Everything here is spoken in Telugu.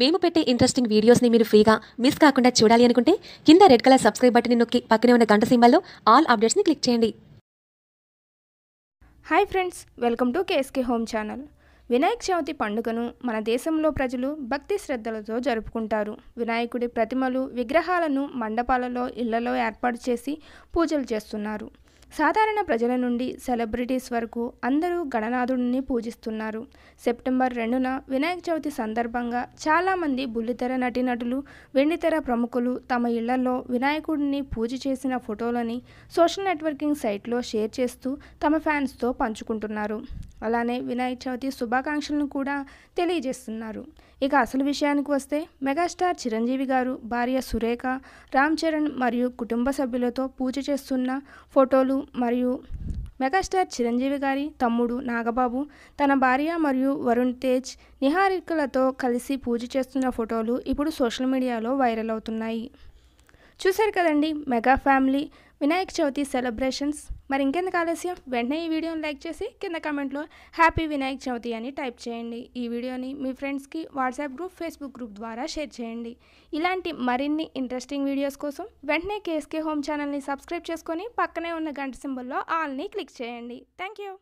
మేము పెట్టే ఇంట్రెస్టింగ్ వీడియోస్ని మీరు ఫ్రీగా మిస్ కాకుండా చూడాలి అనుకుంటే కింద రెడ్ కలర్ సబ్స్క్రైబ్ బటన్ నొక్కి పక్కనే ఉన్న గంట సింబల్లో ఆల్ అప్డేట్స్ని క్లిక్ చేయండి hi friends welcome to KSK home channel Vinayaka Chavithi పండుగను మన దేశంలో ప్రజలు భక్తి శ్రద్ధలతో జరుపుకుంటారు వినాయకుడి ప్రతిమలు విగ్రహాలను మండపాలలో ఇళ్లలో ఏర్పాటు చేసి పూజలు చేస్తున్నారు సాధారణ ప్రజల నుండి సెలబ్రిటీస్ వరకు అందరూ గణనాథుడిని పూజిస్తున్నారు సెప్టెంబర్ రెండున వినాయక చవితి సందర్భంగా చాలామంది బుల్లితెర నటీనటులు వెండితెర ప్రముఖులు తమ ఇళ్లలో వినాయకుడిని పూజ చేసిన ఫోటోలని సోషల్ నెట్వర్కింగ్ సైట్లో షేర్ చేస్తూ తమ ఫ్యాన్స్తో పంచుకుంటున్నారు అలానే వినాయక చవితి శుభాకాంక్షలను కూడా తెలియజేస్తున్నారు ఇక అసలు విషయానికి వస్తే మెగాస్టార్ చిరంజీవి గారు భార్య సురేఖ రామ్ చరణ్ మరియు కుటుంబ సభ్యులతో పూజ చేస్తున్న ఫోటోలు మరియు మెగాస్టార్ చిరంజీవి గారి తమ్ముడు నాగబాబు తన భార్య మరియు వరుణ్ తేజ్ నిహారికలతో కలిసి పూజ చేస్తున్న ఫోటోలు ఇప్పుడు సోషల్ మీడియాలో వైరల్ అవుతున్నాయి చూశారు కదండి mega family Vinayaka Chavithi celebrations మరి ఇంకెందుకు ఆలస్యం వెంటనే ఈ వీడియోని లైక్ చేసి కింద కమెంట్లో హ్యాపీ వినాయక చవితి అని టైప్ చేయండి ఈ వీడియోని మీ ఫ్రెండ్స్కి వాట్సాప్ గ్రూప్ ఫేస్బుక్ గ్రూప్ ద్వారా షేర్ చేయండి ఇలాంటి మరిన్ని ఇంట్రెస్టింగ్ వీడియోస్ కోసం వెంటనే కేఎస్కే హోమ్ ఛానల్ని సబ్స్క్రైబ్ చేసుకొని పక్కనే ఉన్న గంట సింబల్లో ఆల్ని క్లిక్ చేయండి థ్యాంక్ యూ